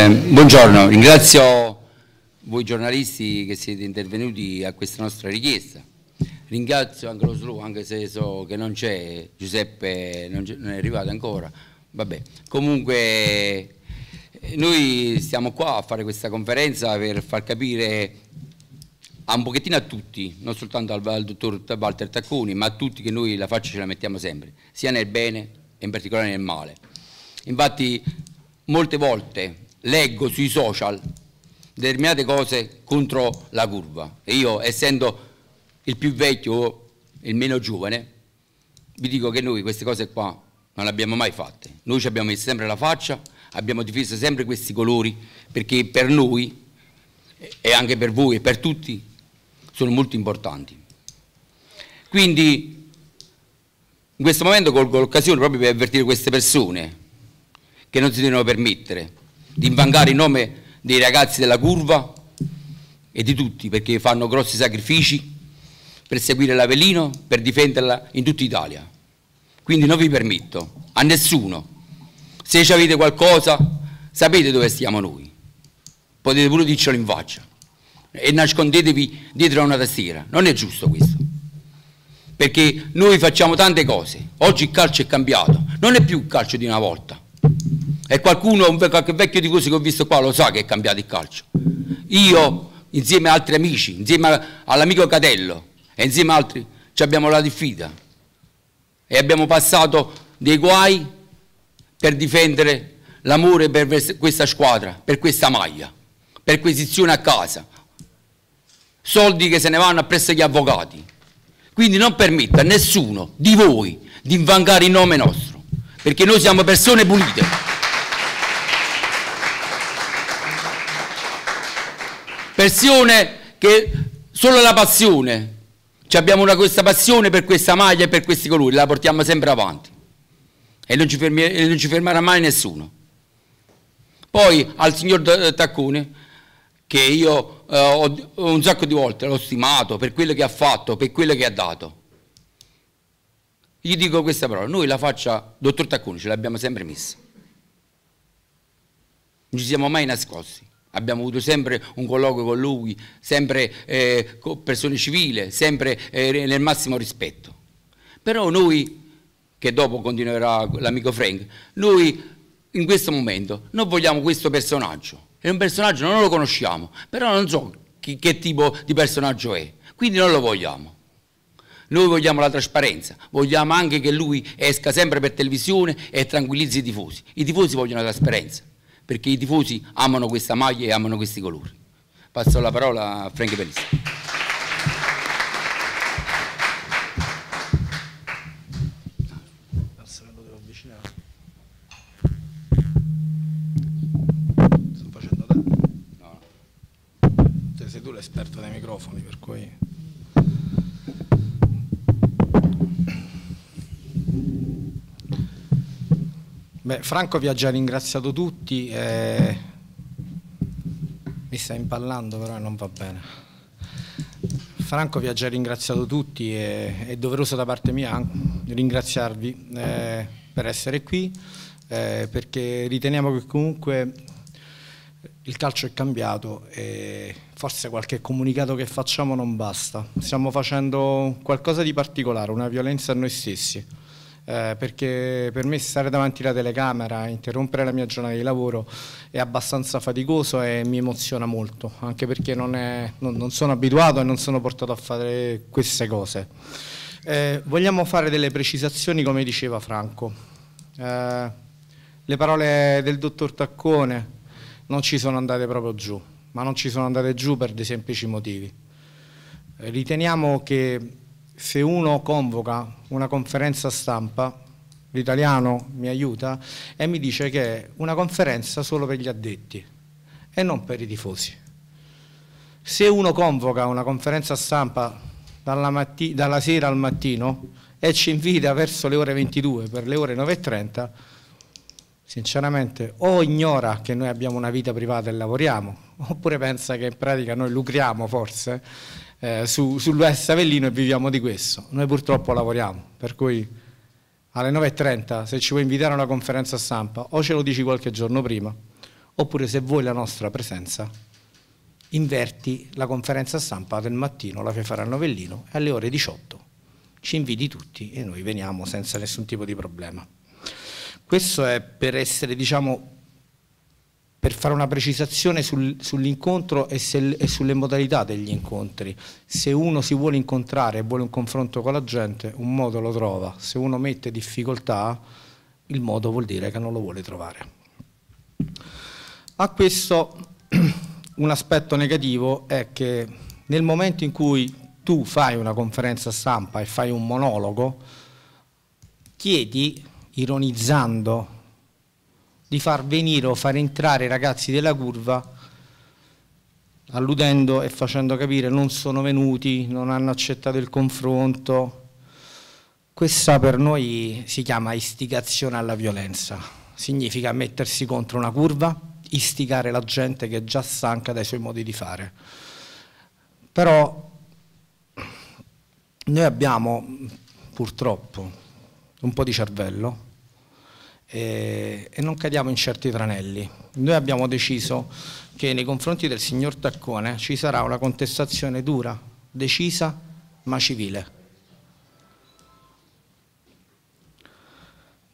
Eh, buongiorno, ringrazio voi giornalisti che siete intervenuti a questa nostra richiesta. Ringrazio anche lo SLU, anche se so che non c'è, Giuseppe non, è arrivato ancora. Vabbè, comunque noi stiamo qua a fare questa conferenza per far capire un pochettino a tutti, non soltanto al, al dottor Walter Tacconi, ma a tutti che noi la faccia ce la mettiamo sempre, sia nel bene e in particolare nel male. Infatti molte volte leggo sui social determinate cose contro la curva e io essendo il più vecchio o il meno giovane vi dico che noi queste cose qua non le abbiamo mai fatte noi ci abbiamo messo sempre la faccia abbiamo difeso sempre questi colori perché per noi e anche per voi e per tutti sono molto importanti quindi in questo momento colgo l'occasione proprio per avvertire queste persone che non si devono permettere di invangare il nome dei ragazzi della curva e di tutti perché fanno grossi sacrifici per seguire l'Avellino, per difenderla in tutta Italia. Quindi non vi permetto, a nessuno, se ci avete qualcosa sapete dove stiamo noi, potete pure dircelo in faccia e nascondetevi dietro a una tastiera, non è giusto questo. Perché noi facciamo tante cose, oggi il calcio è cambiato, non è più il calcio di una volta, e qualcuno, qualche vecchio di questi che ho visto qua, lo sa che è cambiato il calcio. Io, insieme ad altri amici, insieme all'amico Catello e insieme ad altri, ci abbiamo la diffida. E abbiamo passato dei guai per difendere l'amore per questa squadra, per questa maglia, per quisizione a casa. Soldi che se ne vanno appresso gli avvocati. Quindi non permetta a nessuno di voi di invangare il nome nostro, perché noi siamo persone pulite. persone che solo la passione, cioè abbiamo una, questa passione per questa maglia e per questi colori, la portiamo sempre avanti e non ci, fermi, e non ci fermerà mai nessuno. Poi al signor Taccone, che io eh, ho, un sacco di volte l'ho stimato per quello che ha fatto, per quello che ha dato, gli dico questa parola, noi la faccia, dottor Taccone, ce l'abbiamo sempre messa. Non ci siamo mai nascosti. Abbiamo avuto sempre un colloquio con lui, sempre eh, con persone civili, sempre eh, nel massimo rispetto. Però noi, che dopo continuerà l'amico Frank, noi in questo momento non vogliamo questo personaggio. È un personaggio, non lo conosciamo, però non so chi, che tipo di personaggio è, quindi non lo vogliamo. Noi vogliamo la trasparenza, vogliamo anche che lui esca sempre per televisione e tranquillizzi i tifosi. I tifosi vogliono la trasparenza perché i tifosi amano questa maglia e amano questi colori. Passo la parola a Frank Pelista. Beh, Franco vi ha già ringraziato tutti, eh, mi sta impallando però non va bene. Franco vi ha già ringraziato tutti e è doveroso da parte mia ringraziarvi eh, per essere qui, eh, perché riteniamo che comunque il calcio è cambiato e forse qualche comunicato che facciamo non basta. Stiamo facendo qualcosa di particolare, una violenza a noi stessi eh, perché per me stare davanti alla telecamera, interrompere la mia giornata di lavoro è abbastanza faticoso e mi emoziona molto, anche perché non, è, non, non sono abituato e non sono portato a fare queste cose. Eh, vogliamo fare delle precisazioni come diceva Franco. Eh, le parole del dottor Taccone non ci sono andate proprio giù, ma non ci sono andate giù per dei semplici motivi. Eh, riteniamo che se uno convoca una conferenza stampa, l'italiano mi aiuta, e mi dice che è una conferenza solo per gli addetti e non per i tifosi. Se uno convoca una conferenza stampa dalla, dalla sera al mattino e ci invita verso le ore 22 per le ore 9.30, sinceramente o ignora che noi abbiamo una vita privata e lavoriamo, oppure pensa che in pratica noi lucriamo forse eh, su, sull'Est Avellino e viviamo di questo. Noi purtroppo lavoriamo, per cui alle 9.30 se ci vuoi invitare a una conferenza stampa o ce lo dici qualche giorno prima, oppure se vuoi la nostra presenza inverti la conferenza stampa del mattino, la fai fare a Novellino e alle ore 18. Ci invidi tutti e noi veniamo senza nessun tipo di problema. Questo è per essere diciamo, per fare una precisazione sul, sull'incontro e, e, sulle modalità degli incontri. Se uno si vuole incontrare e vuole un confronto con la gente, un modo lo trova. Se uno mette difficoltà, il modo vuol dire che non lo vuole trovare. A questo un aspetto negativo è che nel momento in cui tu fai una conferenza stampa e fai un monologo, chiedi, ironizzando di far venire o far entrare i ragazzi della curva alludendo e facendo capire non sono venuti, non hanno accettato il confronto. Questa per noi si chiama istigazione alla violenza, significa mettersi contro una curva, istigare la gente che è già stanca dai suoi modi di fare. Però noi abbiamo purtroppo un po' di cervello e, e non cadiamo in certi tranelli. Noi abbiamo deciso che nei confronti del signor Taccone ci sarà una contestazione dura, decisa ma civile.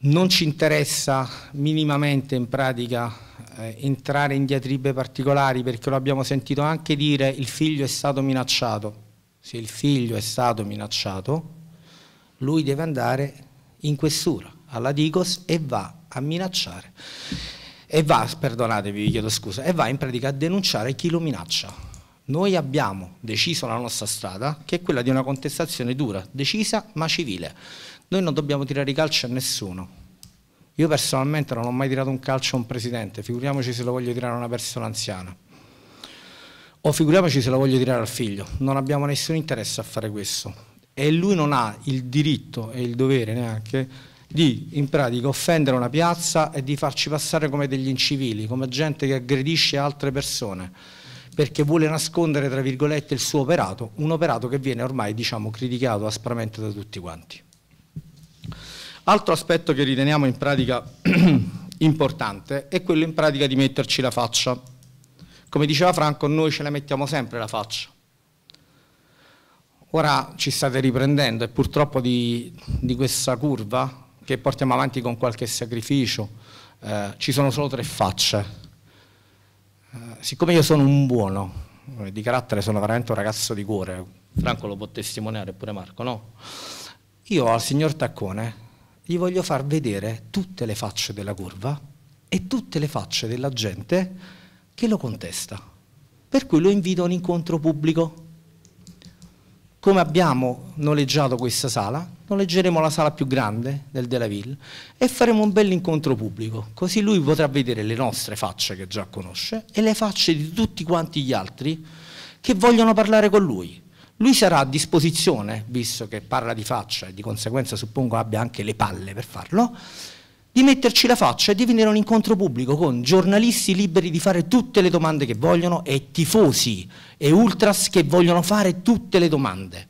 Non ci interessa minimamente in pratica eh, entrare in diatribe particolari perché lo abbiamo sentito anche dire il figlio è stato minacciato. Se il figlio è stato minacciato, lui deve andare in questura alla Digos e va a minacciare, e va, perdonatevi, vi chiedo scusa, e va in pratica a denunciare chi lo minaccia. Noi abbiamo deciso la nostra strada, che è quella di una contestazione dura, decisa ma civile. Noi non dobbiamo tirare i calci a nessuno. Io personalmente non ho mai tirato un calcio a un presidente, figuriamoci se lo voglio tirare a una persona anziana. O figuriamoci se lo voglio tirare al figlio. Non abbiamo nessun interesse a fare questo. E lui non ha il diritto e il dovere neanche di in pratica offendere una piazza e di farci passare come degli incivili, come gente che aggredisce altre persone perché vuole nascondere tra virgolette il suo operato, un operato che viene ormai diciamo, criticato aspramente da tutti quanti. Altro aspetto che riteniamo in pratica importante è quello in pratica di metterci la faccia. Come diceva Franco, noi ce la mettiamo sempre la faccia. Ora ci state riprendendo e purtroppo di, di questa curva che portiamo avanti con qualche sacrificio, eh, ci sono solo tre facce. Eh, siccome io sono un buono, eh, di carattere sono veramente un ragazzo di cuore, Franco lo può testimoniare pure Marco, no? Io al signor Taccone gli voglio far vedere tutte le facce della curva e tutte le facce della gente che lo contesta. Per cui lo invito a un incontro pubblico. Come abbiamo noleggiato questa sala, noleggeremo la sala più grande del Ville e faremo un bel incontro pubblico, così lui potrà vedere le nostre facce che già conosce e le facce di tutti quanti gli altri che vogliono parlare con lui. Lui sarà a disposizione, visto che parla di faccia e di conseguenza suppongo abbia anche le palle per farlo, di metterci la faccia e di venire a un incontro pubblico con giornalisti liberi di fare tutte le domande che vogliono e tifosi e ultras che vogliono fare tutte le domande.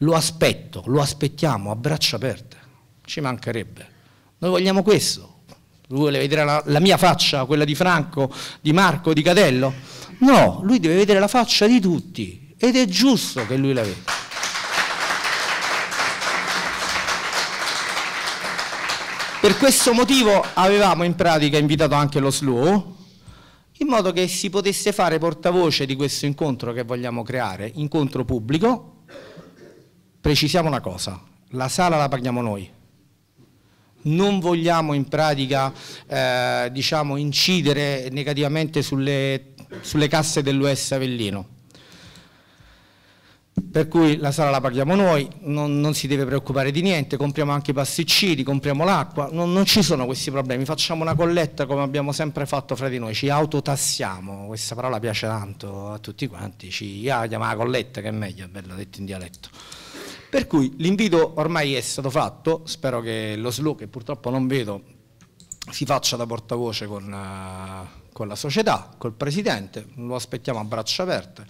Lo aspetto, lo aspettiamo a braccia aperte, ci mancherebbe. Noi vogliamo questo. Lui vuole vedere la, la mia faccia, quella di Franco, di Marco, di Cadello? No, lui deve vedere la faccia di tutti ed è giusto che lui la veda. Per questo motivo avevamo in pratica invitato anche lo SLU, in modo che si potesse fare portavoce di questo incontro che vogliamo creare, incontro pubblico, precisiamo una cosa, la sala la paghiamo noi, non vogliamo in pratica eh, diciamo, incidere negativamente sulle, sulle casse dell'US Avellino. Per cui la sala la paghiamo noi, non, non, si deve preoccupare di niente, compriamo anche i pasticcini, compriamo l'acqua, non, non, ci sono questi problemi, facciamo una colletta come abbiamo sempre fatto fra di noi, ci autotassiamo, questa parola piace tanto a tutti quanti, ci ah, chiama la colletta che è meglio, è bella detto in dialetto. Per cui l'invito ormai è stato fatto, spero che lo slow, che purtroppo non vedo, si faccia da portavoce con, eh, con la società, col presidente, lo aspettiamo a braccia aperte.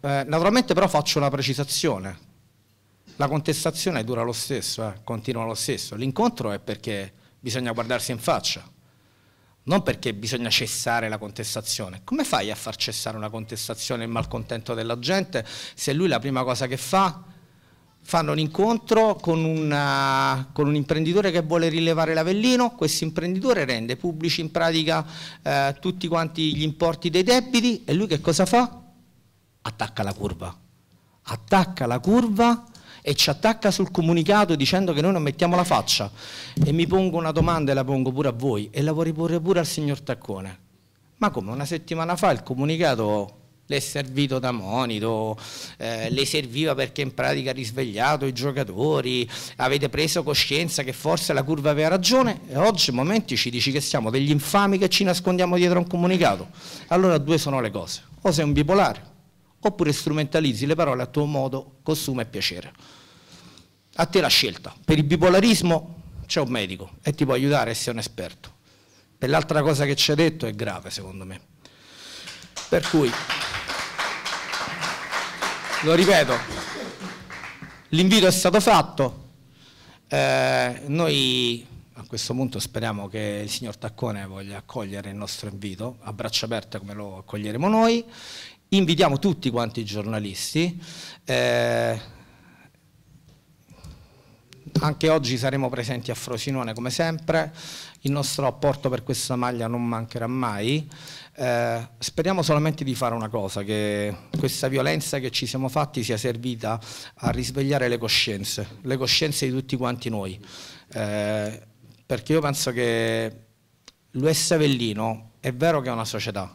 Eh, naturalmente però faccio una precisazione, la contestazione dura lo stesso, eh, continua lo stesso, l'incontro è perché bisogna guardarsi in faccia, non perché bisogna cessare la contestazione. Come fai a far cessare una contestazione il malcontento della gente se lui la prima cosa che fa fanno un incontro con, una, con, un imprenditore che vuole rilevare l'Avellino, questo imprenditore rende pubblici in pratica eh, tutti quanti gli importi dei debiti e lui che cosa fa? Attacca la curva, attacca la curva e ci attacca sul comunicato dicendo che noi non mettiamo la faccia e mi pongo una domanda e la pongo pure a voi e la vorrei porre pure al signor Taccone. Ma come una settimana fa il comunicato le è servito da monito, eh, le serviva perché in pratica ha risvegliato i giocatori, avete preso coscienza che forse la curva aveva ragione e oggi a momenti ci dici che siamo degli infami che ci nascondiamo dietro a un comunicato. Allora due sono le cose, o sei un bipolare oppure strumentalizzi le parole a tuo modo, costume e piacere. A te la scelta, per il bipolarismo c'è un medico e ti può aiutare e sei un esperto. Per l'altra cosa che ci hai detto è grave secondo me. Per cui lo ripeto, l'invito è stato fatto, eh, noi a questo punto speriamo che il signor Taccone voglia accogliere il nostro invito, a braccia aperte come lo accoglieremo noi, invitiamo tutti quanti i giornalisti, eh, anche oggi saremo presenti a Frosinone come sempre, il nostro apporto per questa maglia non mancherà mai. Eh, speriamo solamente di fare una cosa, che questa violenza che ci siamo fatti sia servita a risvegliare le coscienze, le coscienze di tutti quanti noi. Eh, perché io penso che l'US Avellino è vero che è una società,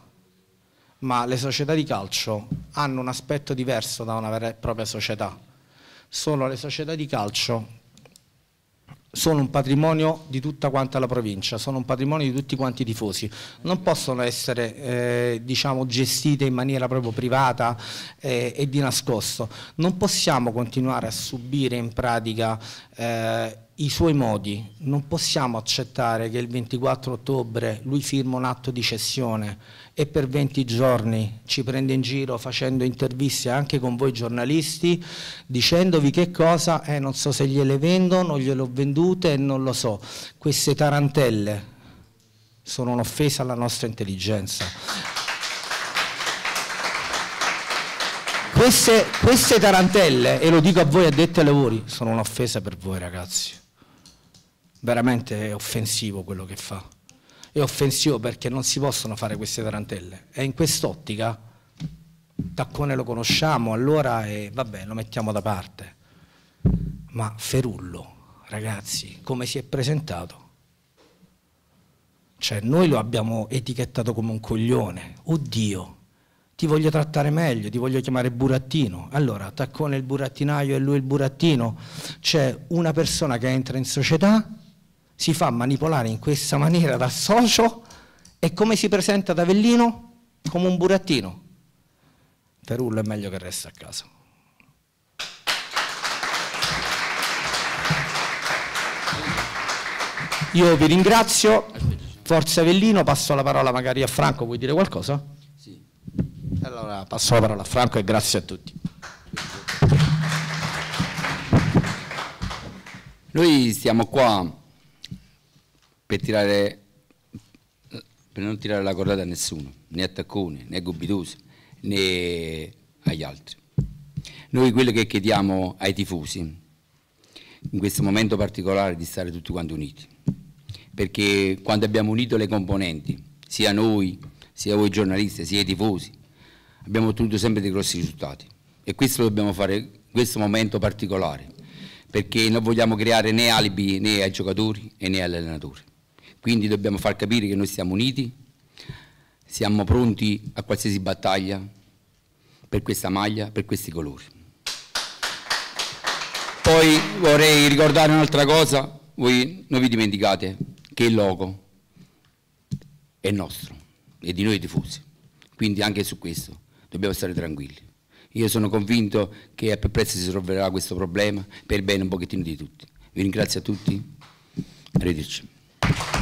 ma le società di calcio hanno un aspetto diverso da una vera e propria società. Sono le società di calcio sono un patrimonio di tutta quanta la provincia, sono un patrimonio di tutti quanti i tifosi, non possono essere eh, diciamo, gestite in maniera proprio privata eh, e di nascosto, non possiamo continuare a subire in pratica eh, i suoi modi. Non possiamo accettare che il 24 ottobre lui firma un atto di cessione e per 20 giorni ci prende in giro facendo interviste anche con voi giornalisti dicendovi che cosa, eh, non so se gliele vendono, gliele ho vendute, non lo so. Queste tarantelle sono un'offesa alla nostra intelligenza. Queste, queste tarantelle, e lo dico a voi addetti ai lavori, sono un'offesa per voi ragazzi veramente è offensivo quello che fa. È offensivo perché non si possono fare queste tarantelle. E in quest'ottica Taccone lo conosciamo, allora eh, vabbè, lo mettiamo da parte. Ma Ferullo, ragazzi, come si è presentato? Cioè, noi lo abbiamo etichettato come un coglione. Oddio, ti voglio trattare meglio, ti voglio chiamare burattino. Allora, Taccone il burattinaio e lui il burattino. C'è una persona che entra in società si fa manipolare in questa maniera dal socio e come si presenta ad Avellino? Come un burattino. Perullo è meglio che resta a casa. Io vi ringrazio, forza Avellino, passo la parola magari a Franco, vuoi dire qualcosa? Sì. Allora passo la parola a Franco e grazie a tutti. Noi stiamo qua per, tirare, per non tirare la cordata a nessuno, né a Taccone, né a Gubitosi, né agli altri. Noi quello che chiediamo ai tifosi, in questo momento particolare, di stare tutti quanti uniti, perché quando abbiamo unito le componenti, sia noi, sia voi giornalisti, sia i tifosi, abbiamo ottenuto sempre dei grossi risultati e questo lo dobbiamo fare in questo momento particolare, perché non vogliamo creare né alibi né ai giocatori né agli allenatori. Quindi dobbiamo far capire che noi siamo uniti, siamo pronti a qualsiasi battaglia per questa maglia, per questi colori. Poi vorrei ricordare un'altra cosa, voi non vi dimenticate che il logo è nostro è di noi tifosi, quindi anche su questo dobbiamo stare tranquilli. Io sono convinto che a più presto si risolverà questo problema per bene un pochettino di tutti. Vi ringrazio a tutti, arrivederci.